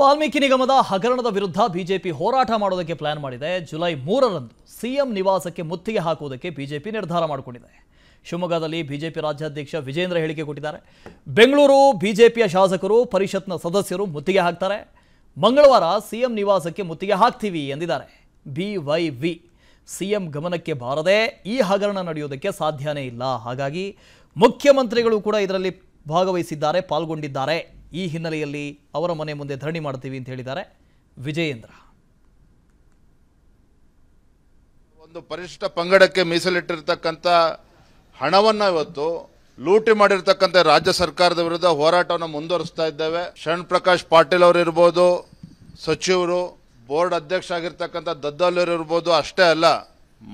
ವಾಲ್ಮೀಕಿ ನಿಗಮದ ಹಗರಣದ ವಿರುದ್ಧ ಬಿಜೆಪಿ ಹೋರಾಟ ಮಾಡೋದಕ್ಕೆ ಪ್ಲಾನ್ ಮಾಡಿದೆ ಜುಲೈ ಮೂರರಂದು ಸಿಎಂ ನಿವಾಸಕ್ಕೆ ಮುತ್ತಿಗೆ ಹಾಕುವುದಕ್ಕೆ ಬಿಜೆಪಿ ನಿರ್ಧಾರ ಮಾಡಿಕೊಂಡಿದೆ ಶಿವಮೊಗ್ಗದಲ್ಲಿ ಬಿಜೆಪಿ ರಾಜ್ಯಾಧ್ಯಕ್ಷ ವಿಜೇಂದ್ರ ಹೇಳಿಕೆ ಕೊಟ್ಟಿದ್ದಾರೆ ಬೆಂಗಳೂರು ಬಿಜೆಪಿಯ ಶಾಸಕರು ಪರಿಷತ್ನ ಸದಸ್ಯರು ಮುತ್ತಿಗೆ ಹಾಕ್ತಾರೆ ಮಂಗಳವಾರ ಸಿಎಂ ನಿವಾಸಕ್ಕೆ ಮುತ್ತಿಗೆ ಹಾಕ್ತೀವಿ ಎಂದಿದ್ದಾರೆ ಬಿ ವಿ ಸಿಎಂ ಗಮನಕ್ಕೆ ಬಾರದೆ ಈ ಹಗರಣ ನಡೆಯುವುದಕ್ಕೆ ಸಾಧ್ಯನೇ ಇಲ್ಲ ಹಾಗಾಗಿ ಮುಖ್ಯಮಂತ್ರಿಗಳು ಕೂಡ ಇದರಲ್ಲಿ ಭಾಗವಹಿಸಿದ್ದಾರೆ ಪಾಲ್ಗೊಂಡಿದ್ದಾರೆ ಈ ಹಿನ್ನೆಲೆಯಲ್ಲಿ ಅವರ ಮನೆ ಮುಂದೆ ಧರಣಿ ಮಾಡ್ತೀವಿ ಅಂತ ಹೇಳಿದ್ದಾರೆ ವಿಜಯೇಂದ್ರ ಒಂದು ಪರಿಶಿಷ್ಟ ಪಂಗಡಕ್ಕೆ ಮೀಸಲಿಟ್ಟಿರ್ತಕ್ಕಂಥ ಹಣವನ್ನು ಇವತ್ತು ಲೂಟಿ ಮಾಡಿರ್ತಕ್ಕಂಥ ರಾಜ್ಯ ಸರ್ಕಾರದ ವಿರುದ್ಧ ಹೋರಾಟವನ್ನು ಮುಂದುವರಿಸ್ತಾ ಇದ್ದೇವೆ ಶರಣ್ ಪ್ರಕಾಶ್ ಪಾಟೀಲ್ ಅವರು ಇರ್ಬೋದು ಸಚಿವರು ಬೋರ್ಡ್ ಅಧ್ಯಕ್ಷ ಆಗಿರ್ತಕ್ಕಂಥ ದದ್ದಾಲೂರು ಇರ್ಬೋದು ಅಷ್ಟೇ ಅಲ್ಲ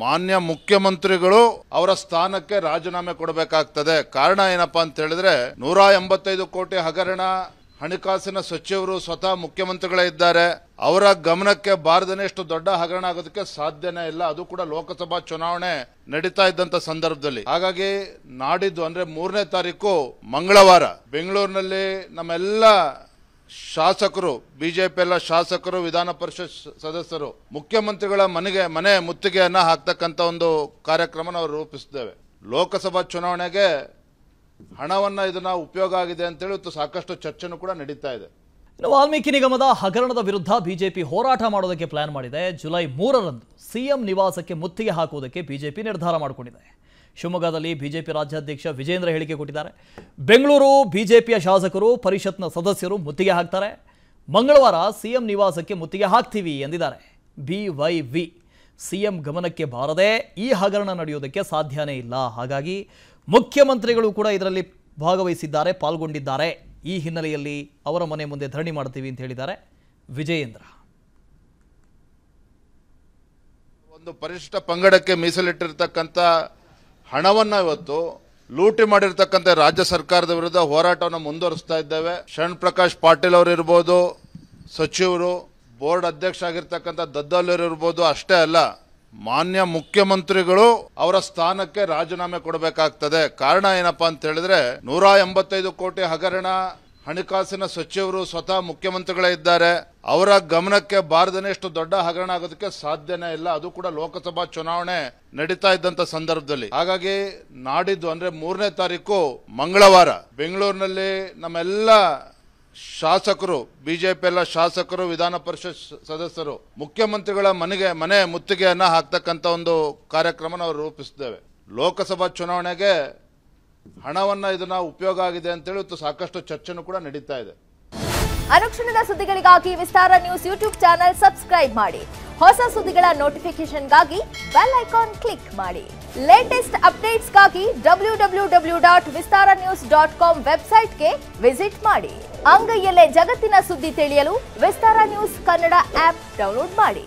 ಮಾನ್ಯ ಮುಖ್ಯಮಂತ್ರಿಗಳು ಅವರ ಸ್ಥಾನಕ್ಕೆ ರಾಜೀನಾಮೆ ಕೊಡಬೇಕಾಗ್ತದೆ ಕಾರಣ ಏನಪ್ಪಾ ಅಂತ ಹೇಳಿದ್ರೆ ನೂರ ಎಂಬತ್ತೈದು ಕೋಟಿ ಹಗರಣ ಹಣಕಾಸಿನ ಸಚಿವರು ಸ್ವತಃ ಮುಖ್ಯಮಂತ್ರಿಗಳೇ ಇದ್ದಾರೆ ಅವರ ಗಮನಕ್ಕೆ ಬಾರದನೆ ಇಷ್ಟು ದೊಡ್ಡ ಹಗರಣ ಆಗೋದಕ್ಕೆ ಸಾಧ್ಯನೇ ಇಲ್ಲ ಅದು ಕೂಡ ಲೋಕಸಭಾ ಚುನಾವಣೆ ನಡೀತಾ ಇದ್ದಂತ ಸಂದರ್ಭದಲ್ಲಿ ಹಾಗಾಗಿ ನಾಡಿದ್ದು ಅಂದ್ರೆ ಮೂರನೇ ತಾರೀಕು ಮಂಗಳವಾರ ಬೆಂಗಳೂರಿನಲ್ಲಿ ನಮ್ಮೆಲ್ಲ ಶಾಸಕರು ಬಿಜೆಪಿ ಎಲ್ಲ ಶಾಸಕರು ವಿಧಾನ ಪರಿಷತ್ ಸದಸ್ಯರು ಮುಖ್ಯಮಂತ್ರಿಗಳ ಮನೆಗೆ ಮನೆ ಮುತ್ತಿಗೆಯನ್ನು ಹಾಕ್ತಕ್ಕಂಥ ಒಂದು ಕಾರ್ಯಕ್ರಮ ನಾವು ರೂಪಿಸಿದ್ದೇವೆ ಲೋಕಸಭಾ ಚುನಾವಣೆಗೆ ಹಣವನ್ನು ಇದನ್ನು ಉಪಯೋಗ ಆಗಿದೆ ಅಂತೇಳಿ ಸಾಕಷ್ಟು ಚರ್ಚೆನೂ ಕೂಡ ನಡೀತಾ ಇದೆ ವಾಲ್ಮೀಕಿ ನಿಗಮದ ಹಗರಣದ ವಿರುದ್ಧ ಬಿಜೆಪಿ ಹೋರಾಟ ಮಾಡೋದಕ್ಕೆ ಪ್ಲಾನ್ ಮಾಡಿದೆ ಜುಲೈ ಮೂರರಂದು ಸಿಎಂ ನಿವಾಸಕ್ಕೆ ಮುತ್ತಿಗೆ ಹಾಕುವುದಕ್ಕೆ ಬಿಜೆಪಿ ನಿರ್ಧಾರ ಮಾಡಿಕೊಂಡಿದೆ ಶಿವಮೊಗ್ಗದಲ್ಲಿ ಬಿಜೆಪಿ ರಾಜ್ಯಾಧ್ಯಕ್ಷ ವಿಜೇಂದ್ರ ಹೇಳಿಕೆ ಕೊಟ್ಟಿದ್ದಾರೆ ಬೆಂಗಳೂರು ಬಿಜೆಪಿಯ ಶಾಸಕರು ಪರಿಷತ್ನ ಸದಸ್ಯರು ಮುತ್ತಿಗೆ ಹಾಕ್ತಾರೆ ಮಂಗಳವಾರ ಸಿಎಂ ನಿವಾಸಕ್ಕೆ ಮುತ್ತಿಗೆ ಹಾಕ್ತೀವಿ ಎಂದಿದ್ದಾರೆ ಬಿ ವೈ ವಿ ಸಿಎಂ ಗಮನಕ್ಕೆ ಬಾರದೆ ಈ ಹಗರಣ ನಡೆಯುವುದಕ್ಕೆ ಸಾಧ್ಯನೇ ಇಲ್ಲ ಹಾಗಾಗಿ ಮುಖ್ಯಮಂತ್ರಿಗಳು ಕೂಡ ಇದರಲ್ಲಿ ಭಾಗವಹಿಸಿದ್ದಾರೆ ಪಾಲ್ಗೊಂಡಿದ್ದಾರೆ ಈ ಹಿನ್ನೆಲೆಯಲ್ಲಿ ಅವರ ಮನೆ ಮುಂದೆ ಧರಣಿ ಮಾಡ್ತೀವಿ ಅಂತ ಹೇಳಿದ್ದಾರೆ ವಿಜಯೇಂದ್ರ ಒಂದು ಪರಿಶಿಷ್ಟ ಪಂಗಡಕ್ಕೆ ಮೀಸಲಿಟ್ಟಿರ್ತಕ್ಕಂಥ ಹಣವನ್ನು ಇವತ್ತು ಲೂಟಿ ಮಾಡಿರ್ತಕ್ಕಂಥ ರಾಜ್ಯ ಸರ್ಕಾರದ ವಿರುದ್ಧ ಹೋರಾಟವನ್ನು ಮುಂದುವರಿಸ್ತಾ ಇದ್ದೇವೆ ಶರಣ್ ಪ್ರಕಾಶ್ ಪಾಟೀಲ್ ಅವರು ಇರ್ಬೋದು ಸಚಿವರು ಬೋರ್ಡ್ ಅಧ್ಯಕ್ಷ ಆಗಿರ್ತಕ್ಕಂಥ ದದ್ದಲೂರು ಇರ್ಬೋದು ಅಷ್ಟೇ ಅಲ್ಲ ಮಾನ್ಯ ಮುಖ್ಯಮಂತ್ರಿಗಳು ಅವರ ಸ್ಥಾನಕ್ಕೆ ರಾಜೀನಾಮೆ ಕೊಡಬೇಕಾಗ್ತದೆ ಕಾರಣ ಏನಪ್ಪಾ ಅಂತ ಹೇಳಿದ್ರೆ ನೂರ ಎಂಬತ್ತೈದು ಕೋಟಿ ಹಗರಣ ಹಣಕಾಸಿನ ಸಚಿವರು ಸ್ವತಃ ಮುಖ್ಯಮಂತ್ರಿಗಳೇ ಇದ್ದಾರೆ ಅವರ ಗಮನಕ್ಕೆ ಬಾರದನೇ ಇಷ್ಟು ದೊಡ್ಡ ಹಗರಣ ಆಗೋದಕ್ಕೆ ಸಾಧ್ಯನೇ ಇಲ್ಲ ಅದು ಕೂಡ ಲೋಕಸಭಾ ಚುನಾವಣೆ ನಡೀತಾ ಇದ್ದಂತ ಸಂದರ್ಭದಲ್ಲಿ ಹಾಗಾಗಿ ನಾಡಿದ್ದು ಅಂದ್ರೆ ಮೂರನೇ ತಾರೀಕು ಮಂಗಳವಾರ ಬೆಂಗಳೂರಿನಲ್ಲಿ ನಮ್ಮೆಲ್ಲ ಶಾಸಕರು ಬಿಜೆಪಿ ಎಲ್ಲ ಶಾಸಕರು ವಿಧಾನ ಪರಿಷತ್ ಸದಸ್ಯರು ಮುಖ್ಯಮಂತ್ರಿಗಳ ಮನೆಗೆ ಮನೆ ಮುತ್ತಿಗೆಯನ್ನ ಹಾಕ್ತಕ್ಕಂಥ ಒಂದು ಕಾರ್ಯಕ್ರಮ ನಾವು ರೂಪಿಸಿದ್ದೇವೆ ಲೋಕಸಭಾ ಚುನಾವಣೆಗೆ ಹಣವನ್ನ ಇದನ್ನ ಉಪಯೋಗ ಆಗಿದೆ ಅಂತೇಳಿ ಸಾಕಷ್ಟು ಚರ್ಚೆನೂ ಕೂಡ ನಡೀತಾ ಇದೆ ಅನುಕ್ಷಣದ ಸುದ್ದಿಗಳಿಗಾಗಿ Vistara news YouTube channel subscribe ಮಾಡಿ ಹೊಸ ಸುದ್ದಿಗಳ ನೋಟಿಫಿಕೇಶನ್ಗಾಗಿ ಬೆಲ್ ಐಕಾನ್ ಕ್ಲಿಕ್ ಮಾಡಿ ಲೇಟೆಸ್ಟ್ ಅಪ್ಡೇಟ್ಸ್ಗಾಗಿ W W W dot Vistara news dot com ವೆಬ್ಸೈಟ್ಗೆ ವಿಸಿಟ್ ಮಾಡಿ ಅಂಗೈಯಲ್ಲೇ ಜಗತ್ತಿನ ಸುದ್ದಿ ತಿಳಿಯಲು Vistara news Kannada app download ಮಾಡಿ